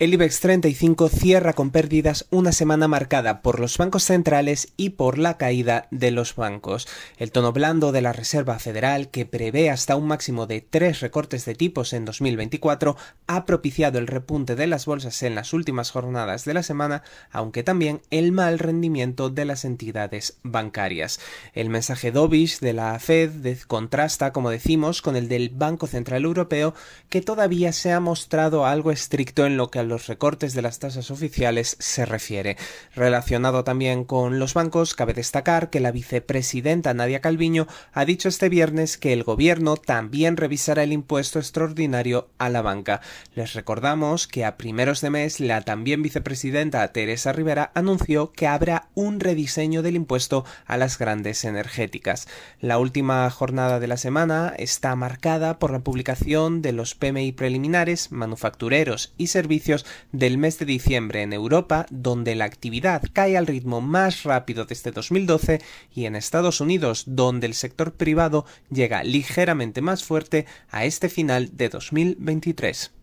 El IBEX 35 cierra con pérdidas una semana marcada por los bancos centrales y por la caída de los bancos. El tono blando de la Reserva Federal, que prevé hasta un máximo de tres recortes de tipos en 2024, ha propiciado el repunte de las bolsas en las últimas jornadas de la semana, aunque también el mal rendimiento de las entidades bancarias. El mensaje dovish de la Fed contrasta, como decimos, con el del Banco Central Europeo, que todavía se ha mostrado algo estricto en lo que los recortes de las tasas oficiales se refiere. Relacionado también con los bancos, cabe destacar que la vicepresidenta Nadia Calviño ha dicho este viernes que el gobierno también revisará el impuesto extraordinario a la banca. Les recordamos que a primeros de mes la también vicepresidenta Teresa Rivera anunció que habrá un rediseño del impuesto a las grandes energéticas. La última jornada de la semana está marcada por la publicación de los PMI preliminares, manufactureros y servicios del mes de diciembre en Europa, donde la actividad cae al ritmo más rápido desde 2012, y en Estados Unidos, donde el sector privado llega ligeramente más fuerte a este final de 2023.